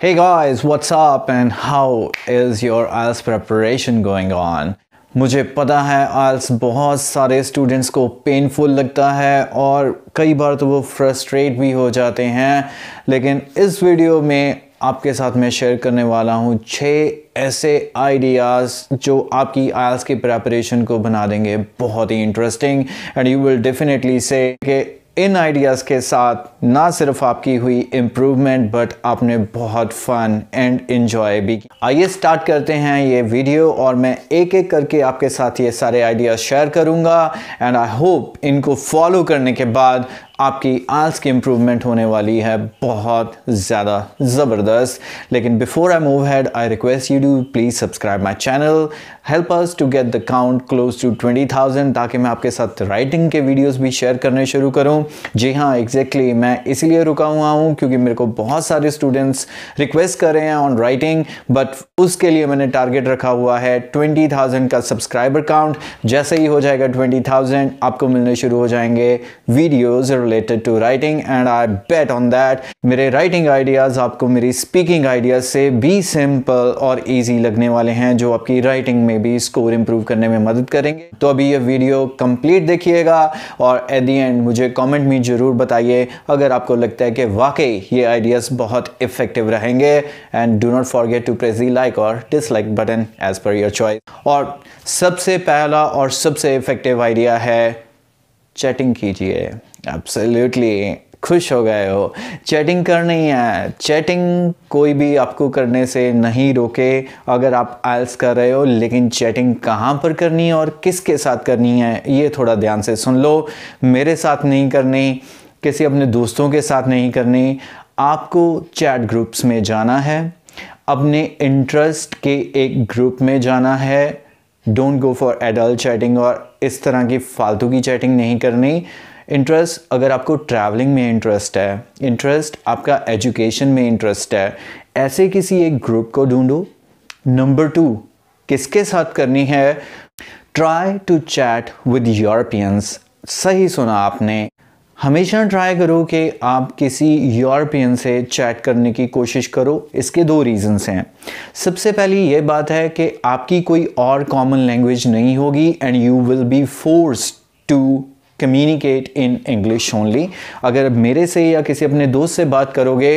Hey guys, what's up and how is your IELTS preparation going on? मुझे पता है IELTS बहुत सारे स्टूडेंट्स को पेनफुल लगता है और कई बार तो वो फ्रस्ट्रेट भी हो जाते हैं लेकिन इस वीडियो में आपके साथ मैं शेयर करने वाला हूँ छः ऐसे आइडियाज़ जो आपकी आयल्स की प्रेपरेशन को बना देंगे बहुत ही interesting and you will definitely see कि इन आइडियाज़ के साथ ना सिर्फ आपकी हुई इम्प्रूवमेंट बट आपने बहुत फ़न एंड इन्जॉय भी आइए स्टार्ट करते हैं ये वीडियो और मैं एक एक करके आपके साथ ये सारे आइडियाज़ शेयर करूँगा एंड आई होप इनको फॉलो करने के बाद आपकी आज की इम्प्रूवमेंट होने वाली है बहुत ज़्यादा ज़बरदस्त लेकिन before I move ahead I request you do please subscribe my channel help us to get the count close to 20,000 ताकि मैं आपके साथ राइटिंग के वीडियोस भी शेयर करने शुरू करूं जी हाँ एग्जैक्टली exactly, मैं इसीलिए रुका हुआ हूँ क्योंकि मेरे को बहुत सारे स्टूडेंट्स रिक्वेस्ट कर रहे हैं ऑन राइटिंग बट उसके लिए मैंने टारगेट रखा हुआ है 20,000 का सब्सक्राइबर काउंट जैसे ही हो जाएगा 20,000 आपको मिलने शुरू हो जाएंगे videos related to writing and I bet on that मेरे राइटिंग आइडियाज़ आपको मेरी स्पीकिंग आइडियाज से भी सिंपल और ईजी लगने वाले हैं जो आपकी राइटिंग में में भी स्कोर इंप्रूव करने में मदद करेंगे तो अभी ये वीडियो कंप्लीट देखिएगा और एट दी एंड मुझे कमेंट में ज़रूर बताइए अगर आपको लगता है कि वाकई ये आइडियाज़ बहुत इफेक्टिव रहेंगे and do not forget to press the like और dislike button as per your choice और सबसे पहला और सबसे इफेक्टिव आइडिया है चैटिंग कीजिए एब्सोल्युटली खुश हो गए हो चैटिंग करनी है चैटिंग कोई भी आपको करने से नहीं रोके अगर आप आयल्स कर रहे हो लेकिन चैटिंग कहाँ पर करनी है और किसके साथ करनी है ये थोड़ा ध्यान से सुन लो मेरे साथ नहीं करनी किसी अपने दोस्तों के साथ नहीं करनी आपको चैट ग्रुप्स में जाना है अपने इंटरेस्ट के एक ग्रुप में जाना है don't go for adult chatting और इस तरह की फालतू की चैटिंग नहीं करनी इंटरेस्ट अगर आपको ट्रैवलिंग में इंटरेस्ट है इंटरेस्ट आपका एजुकेशन में इंटरेस्ट है ऐसे किसी एक ग्रुप को ढूंढो नंबर टू किसके साथ करनी है try to chat with Europeans सही सुना आपने हमेशा ट्राई करो कि आप किसी यूरोपियन से चैट करने की कोशिश करो इसके दो रीज़न्स हैं सबसे पहली ये बात है कि आपकी कोई और कॉमन लैंग्वेज नहीं होगी and you will be force to communicate in English only अगर मेरे से या किसी अपने दोस्त से बात करोगे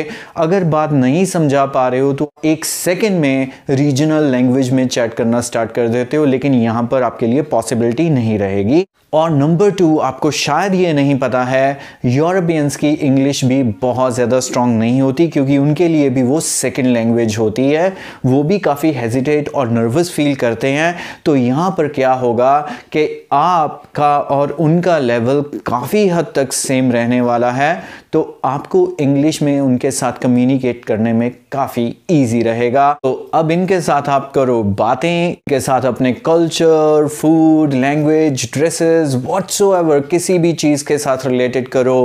अगर बात नहीं समझा पा रहे हो तो एक सेकेंड में रीजनल लैंग्वेज में चैट करना स्टार्ट कर देते हो लेकिन यहाँ पर आपके लिए पॉसिबिलिटी नहीं रहेगी और नंबर टू आपको शायद ये नहीं पता है यूरोपियंस की इंग्लिश भी बहुत ज़्यादा स्ट्रांग नहीं होती क्योंकि उनके लिए भी वो सेकेंड लैंग्वेज होती है वो भी काफ़ी हेजिटेट और नर्वस फील करते हैं तो यहाँ पर क्या होगा कि आपका और उनका लेवल काफ़ी हद तक सेम रहने वाला है तो आपको इंग्लिश में उनके साथ कम्युनिकेट करने में काफ़ी ईजी रहेगा तो अब इनके साथ आप करो बातें के साथ अपने culture food language dresses services whatsoever किसी भी चीज़ के साथ रिलेटेड करो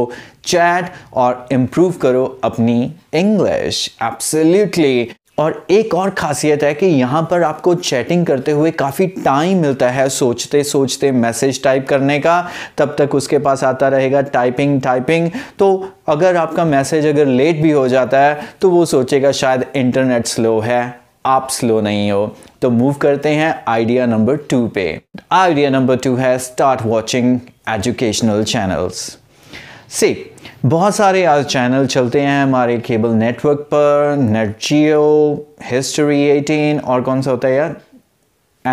चैट और इम्प्रूव करो अपनी इंग्लिश एब्सोल्युटली और एक और खासियत है कि यहाँ पर आपको चैटिंग करते हुए काफ़ी टाइम मिलता है सोचते सोचते मैसेज टाइप करने का तब तक उसके पास आता रहेगा टाइपिंग टाइपिंग तो अगर आपका मैसेज अगर लेट भी हो जाता है तो वो सोचेगा शायद इंटरनेट स्लो है आप स्लो नहीं हो तो मूव करते हैं आइडिया नंबर टू पे आइडिया नंबर टू है स्टार्ट वॉचिंग एजुकेशनल चैनल्स सी बहुत सारे आज चैनल चलते हैं हमारे केबल नेटवर्क पर नेटजियो हिस्ट्री एटीन और कौन सा होता है यार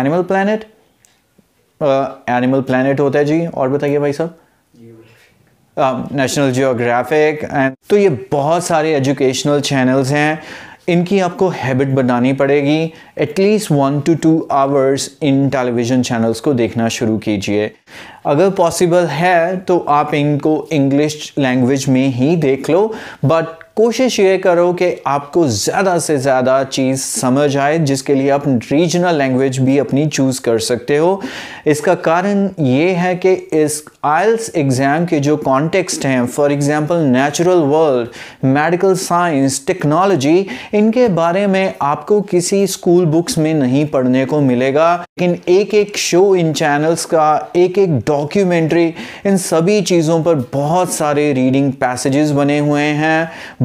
एनिमल प्लानट एनिमल प्लानट होता है जी और बताइए भाई साहब नेशनल जियोग्राफिक एंड तो ये बहुत सारे एजुकेशनल चैनल्स हैं इनकी आपको हैबिट बनानी पड़ेगी at least one two two hours इन टेलीविज़न चैनल्स को देखना शुरू कीजिए अगर पॉसिबल है तो आप इनको इंग्लिश लैंग्वेज में ही देख लो बट कोशिश ये करो कि आपको ज़्यादा से ज़्यादा चीज़ समझ आए जिसके लिए आप रीजनल लैंग्वेज भी अपनी चूज़ कर सकते हो इसका कारण ये है कि इस आइल्स एग्ज़ाम के जो कॉन्टेक्स्ट हैं for example natural world medical science technology इनके बारे में आपको किसी स्कूल बुक्स में नहीं पढ़ने को मिलेगा लेकिन एक एक शो इन चैनल्स का एक एक डॉक्यूमेंट्री इन सभी चीज़ों पर बहुत सारे रीडिंग पैसेजेस बने हुए हैं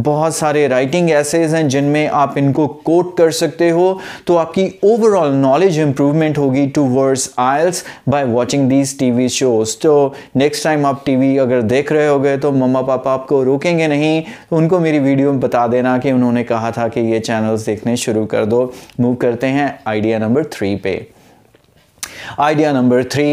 बहुत सारे राइटिंग एसेज हैं जिनमें आप इनको कोट कर सकते हो तो आपकी ओवरऑल नॉलेज इंप्रूवमेंट होगी towards IELTS by watching these TV shows तो नेक्स्ट टाइम आप टीवी अगर देख रहे हो गए तो मम्मा पापा आपको रोकेंगे नहीं तो उनको मेरी वीडियो में बता देना कि उन्होंने कहा था कि ये चैनल्स देखने शुरू कर दो मूव करते हैं आइडिया नंबर थ्री पे idea number three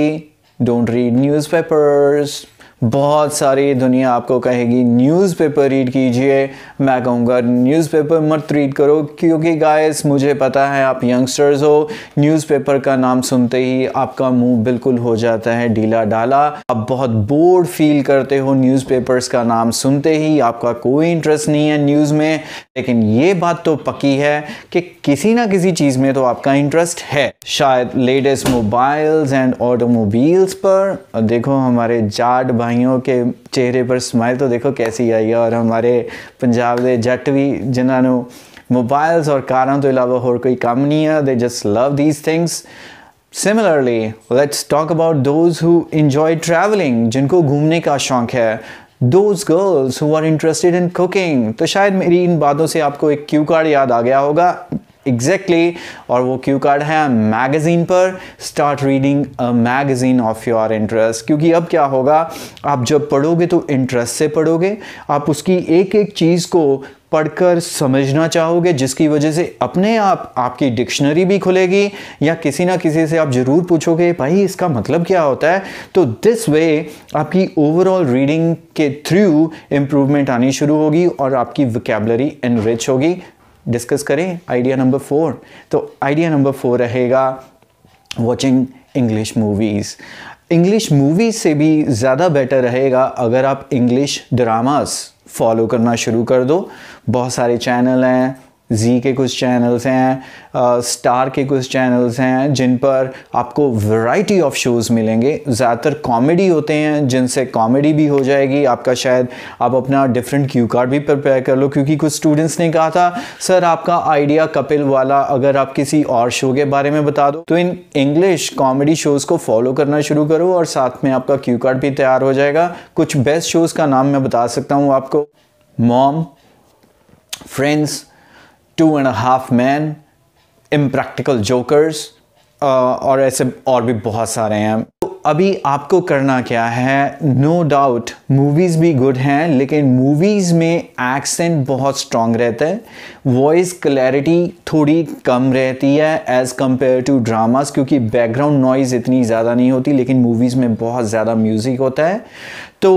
don't read newspapers बहुत सारी दुनिया आपको कहेगी न्यूज़पेपर रीड कीजिए मैं कहूँगा न्यूज़पेपर मत रीड करो क्योंकि गाइस मुझे पता है आप यंगस्टर्स हो न्यूज़पेपर का नाम सुनते ही आपका मुंह बिल्कुल हो जाता है ढीला डाला आप बहुत बोर्ड फील करते हो न्यूज़पेपर्स का नाम सुनते ही आपका कोई इंटरेस्ट नहीं है न्यूज़ में लेकिन ये बात तो पक्की है कि किसी ना किसी चीज़ में तो आपका इंटरेस्ट है शायद लेटेस्ट मोबाइल्स एंड ऑटोमोबाइल्स पर देखो हमारे जाट भाइयों के चेहरे पर स्माइल तो देखो कैसी आई है और हमारे पंजाब के जट भी जिन्होंने मोबाइल्स और कारों तो अलावा और कोई काम नहीं है they just love these things similarly let's talk about those who enjoy travelling जिनको घूमने का शौक़ है those girls who are interested in cooking तो शायद मेरी इन बातों से आपको एक क्यू कार्ड याद आ गया होगा एग्जैक्टली exactly, और वो क्यू कार्ड है मैगज़ीन पर start reading a magazine of your interest क्योंकि अब क्या होगा आप जब पढ़ोगे तो इंटरेस्ट से पढ़ोगे आप उसकी एक एक चीज़ को पढ़कर समझना चाहोगे जिसकी वजह से अपने आप आपकी डिक्शनरी भी खुलेगी या किसी ना किसी से आप ज़रूर पूछोगे भाई इसका मतलब क्या होता है तो दिस वे आपकी ओवरऑल रीडिंग के थ्रू इम्प्रूवमेंट आनी शुरू होगी और आपकी वकेबलरी इनरिच होगी डिस्कस करें आइडिया नंबर फोर तो आइडिया नंबर फोर रहेगा watching English movies English movies से भी ज़्यादा बेटर रहेगा अगर आप इंग्लिश ड्रामास फॉलो करना शुरू कर दो बहुत सारे चैनल हैं जी के कुछ चैनल्स हैं स्टार के कुछ चैनल्स हैं जिन पर आपको वैरायटी ऑफ शोज़ मिलेंगे ज़्यादातर कॉमेडी होते हैं जिनसे कॉमेडी भी हो जाएगी आपका शायद आप अपना डिफरेंट क्यू कार्ड भी प्रिपेयर कर लो क्योंकि कुछ स्टूडेंट्स ने कहा था सर आपका आइडिया कपिल वाला अगर आप किसी और शो के बारे में बता दो तो इन इंग्लिश कॉमेडी शोज़ को फॉलो करना शुरू करो और साथ में आपका क्यू कार्ड भी तैयार हो जाएगा कुछ बेस्ट शोज़ का नाम मैं बता सकता हूँ आपको Mom Friends Two and Half Man Impractical Jokers और ऐसे और भी बहुत सारे हैं तो अभी आपको करना क्या है नो डाउट मूवीज़ भी गुड हैं लेकिन मूवीज़ में एक्सेंट बहुत स्ट्रांग रहता है वॉइस क्लैरिटी थोड़ी कम रहती है एज़ कम्पेयर टू ड्रामास क्योंकि बैकग्राउंड नॉइज़ इतनी ज़्यादा नहीं होती लेकिन मूवीज़ में बहुत ज़्यादा म्यूज़िक होता है तो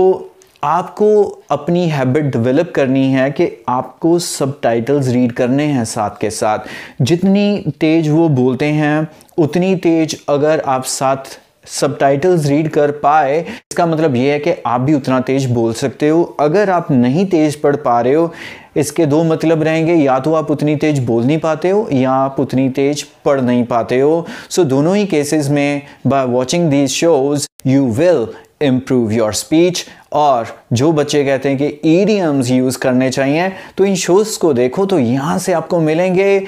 आपको अपनी हैबिट डेवलप करनी है कि आपको सब टाइटल्स रीड करने हैं साथ के साथ जितनी तेज वो बोलते हैं उतनी तेज अगर आप साथ सब टाइटल्स रीड कर पाए इसका मतलब ये है कि आप भी उतना तेज बोल सकते हो अगर आप नहीं तेज पढ़ पा रहे हो इसके दो मतलब रहेंगे या तो आप उतनी तेज बोल नहीं पाते हो या आप उतनी तेज पढ़ नहीं पाते हो सो so, दोनों ही केसेस में by watching these shows you will improve your speech और जो बच्चे कहते हैं कि ईडियम्स यूज़ करने चाहिए तो इन शोज़ को देखो तो यहाँ से आपको मिलेंगे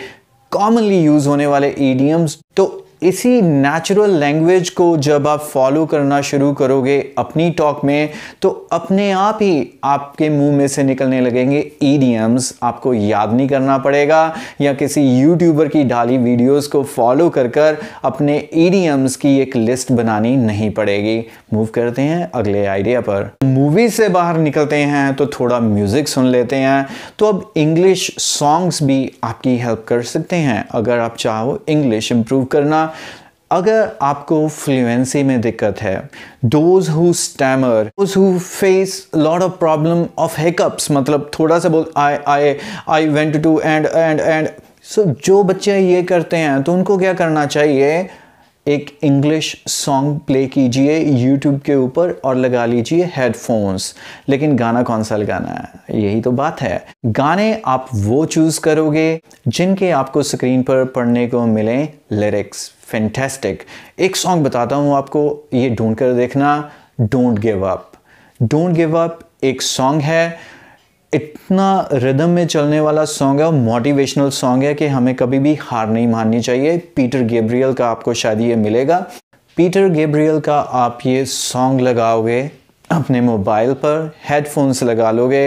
कॉमनली यूज़ होने वाले ईडियम्स तो इसी नेचुरल लैंग्वेज को जब आप फॉलो करना शुरू करोगे अपनी टॉक में तो अपने आप ही आपके मुंह में से निकलने लगेंगे ईडीएम्स आपको याद नहीं करना पड़ेगा या किसी यूट्यूबर की ढाली वीडियोस को फॉलो कर कर अपने ईडियम्स की एक लिस्ट बनानी नहीं पड़ेगी मूव करते हैं अगले आइडिया पर मूवी से बाहर निकलते हैं तो थोड़ा म्यूज़िक सुन लेते हैं तो अब इंग्लिश सॉन्ग्स भी आपकी हेल्प कर सकते हैं अगर आप चाहो इंग्लिश इंप्रूव करना अगर आपको फ्लुएंसी में दिक्कत है those who stammer those who face lot of problem of hiccups मतलब थोड़ा सा बोल I I I went to and and and so जो बच्चे ये करते हैं तो उनको क्या करना चाहिए एक इंग्लिश सॉन्ग प्ले कीजिए यूट्यूब के ऊपर और लगा लीजिए हेडफोन्स लेकिन गाना कौन सा लगाना है यही तो बात है गाने आप वो चूज़ करोगे जिनके आपको स्क्रीन पर पढ़ने को मिले लिरिक्स फैंटेस्टिक एक सॉन्ग बताता हूँ आपको ये ढूंढ कर देखना don't give up don't give up एक सॉन्ग है इतना रिदम में चलने वाला सॉन्ग है और मोटिवेशनल सॉन्ग है कि हमें कभी भी हार नहीं माननी चाहिए पीटर गेब्रियल का आपको शायद ये मिलेगा पीटर गेब्रियल का आप ये सॉन्ग लगाओगे अपने मोबाइल पर हेडफोन्स लगा लोगे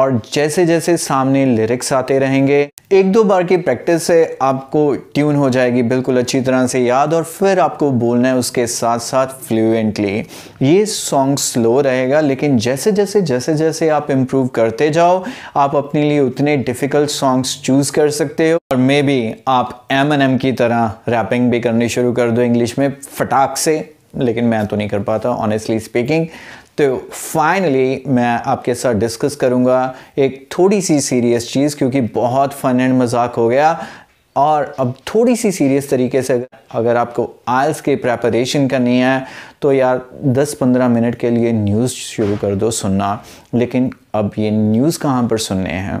और जैसे जैसे सामने लिरिक्स आते रहेंगे एक दो बार की प्रैक्टिस से आपको ट्यून हो जाएगी बिल्कुल अच्छी तरह से याद और फिर आपको बोलना है उसके साथ साथ फ्लुएंटली ये सॉन्ग स्लो रहेगा लेकिन जैसे जैसे जैसे जैसे आप इम्प्रूव करते जाओ आप अपने लिए उतने डिफ़िकल्ट सॉन्ग्स चूज़ कर सकते हो और मे बी आप एम एन एम की तरह रैपिंग भी करनी शुरू कर दो इंग्लिश में फटाक से लेकिन मैं तो नहीं कर पाता ऑनेस्टली स्पीकिंग तो फाइनली मैं आपके साथ डिस्कस करूँगा एक थोड़ी सी सीरियस चीज़ क्योंकि बहुत फन एंड मजाक हो गया और अब थोड़ी सी सीरियस तरीके से अगर आपको आयल्स के प्रेपरेशन करनी है तो यार 10-15 मिनट के लिए न्यूज़ शुरू कर दो सुनना लेकिन अब ये न्यूज़ कहाँ पर सुनने हैं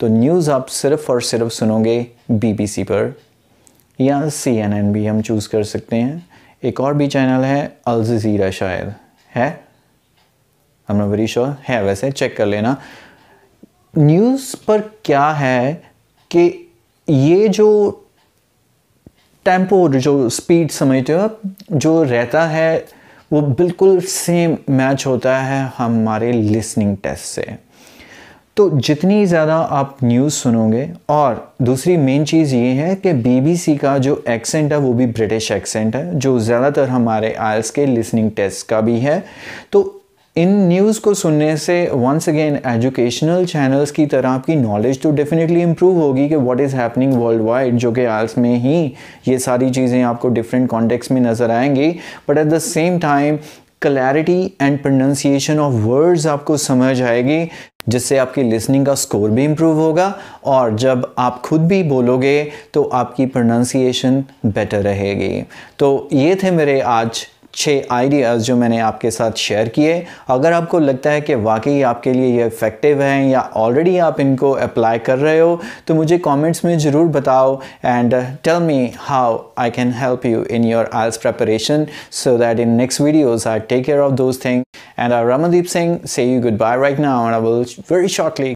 तो न्यूज़ आप सिर्फ़ और सिर्फ सुनोगे बीबीसी पर या सीएनएन भी हम चूज़ कर सकते हैं एक और भी चैनल है अल जज़ीरा शायद है आई एम वेरी श्योर है वैसे चेक कर लेना न्यूज़ पर क्या है कि ये जो टेम्पो जो स्पीड समझते हो जो रहता है वो बिल्कुल सेम मैच होता है हमारे लिसनिंग टेस्ट से तो जितनी ज़्यादा आप न्यूज़ सुनोगे और दूसरी मेन चीज़ ये है कि बीबीसी का जो एक्सेंट है वो भी ब्रिटिश एक्सेंट है जो ज़्यादातर हमारे आयल्स के लिसनिंग टेस्ट का भी है तो इन न्यूज़ को सुनने से वंस अगेन एजुकेशनल चैनल्स की तरह आपकी नॉलेज तो डेफिनेटली इम्प्रूव होगी कि what is happening worldwide जो कि आल्स में ही ये सारी चीज़ें आपको डिफरेंट कॉन्टेक्स में नज़र आएंगी but at the same time clarity and pronunciation of words आपको समझ आएगी जिससे आपकी लिसनिंग का स्कोर भी इम्प्रूव होगा और जब आप खुद भी बोलोगे तो आपकी प्रोनाउंसिएशन बेटर रहेगी तो ये थे मेरे आज छः आइडियाज़ जो मैंने आपके साथ शेयर किए अगर आपको लगता है कि वाकई आपके लिए ये इफ़ेक्टिव हैं या ऑलरेडी आप इनको अप्लाई कर रहे हो तो मुझे कमेंट्स में ज़रूर बताओ and tell me how I can help you in your IELTS preparation so that in next videos I take care of those thing and I Ramandeep Singh से you goodbye right now I will very shortly